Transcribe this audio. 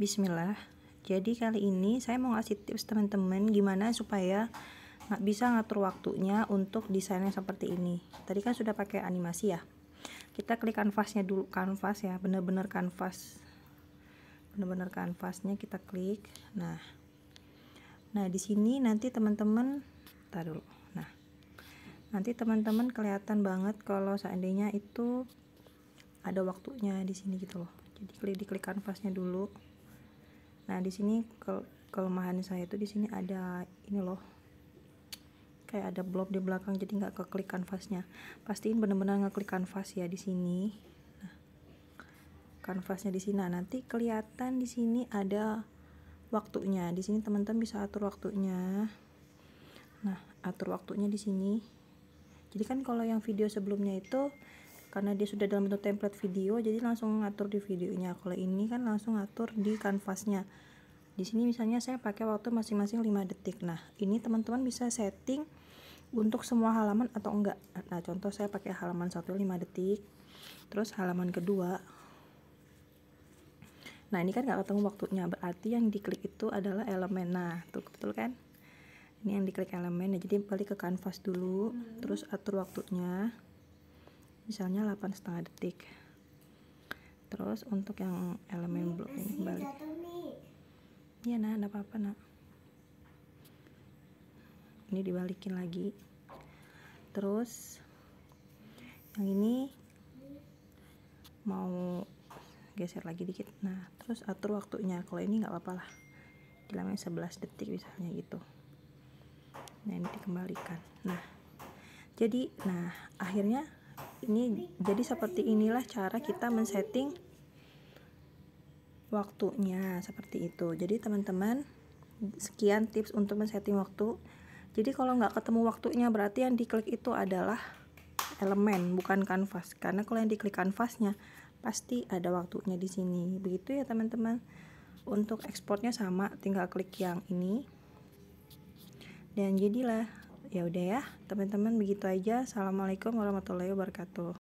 Bismillah. Jadi kali ini saya mau ngasih tips teman-teman gimana supaya nggak bisa ngatur waktunya untuk desainnya seperti ini. Tadi kan sudah pakai animasi ya. Kita klik kanvasnya dulu, kanvas ya, bener-bener kanvas. Bener-bener kanvasnya kita klik. Nah, nah di sini nanti teman-teman, tar dulu. Nah, nanti teman-teman kelihatan banget kalau seandainya itu ada waktunya di sini gitu loh. Jadi klik di klik kanvasnya dulu nah di sini ke kelemahan saya itu di sini ada ini loh kayak ada blok di belakang jadi nggak keklik kanvasnya pastiin benar-benar ngeklik kanvas ya di sini nah, kanvasnya di sini nah, nanti kelihatan di sini ada waktunya di sini teman-teman bisa atur waktunya nah atur waktunya di sini jadi kan kalau yang video sebelumnya itu karena dia sudah dalam bentuk template video jadi langsung ngatur di videonya kalau ini kan langsung ngatur di kanvasnya di sini misalnya saya pakai waktu masing-masing 5 detik nah ini teman-teman bisa setting untuk semua halaman atau enggak nah contoh saya pakai halaman 1 5 detik terus halaman kedua nah ini kan nggak ketemu waktunya berarti yang diklik itu adalah elemen nah tuh betul kan ini yang diklik elemen nah, jadi balik ke kanvas dulu hmm. terus atur waktunya misalnya 8 setengah detik terus untuk yang elemen blok ini balik. iya nah ada apa-apa nak ini dibalikin lagi terus yang ini mau geser lagi dikit nah terus atur waktunya kalau ini nggak apa-apa lah dilamain 11 detik misalnya gitu nah ini dikembalikan nah jadi nah akhirnya ini jadi seperti inilah cara kita men-setting waktunya seperti itu jadi teman-teman sekian tips untuk men-setting waktu jadi kalau nggak ketemu waktunya berarti yang diklik itu adalah elemen bukan kanvas karena kalau yang diklik kanvasnya pasti ada waktunya di sini begitu ya teman-teman untuk ekspornya sama tinggal klik yang ini dan jadilah Ya udah ya, teman-teman begitu aja. Assalamualaikum warahmatullahi wabarakatuh.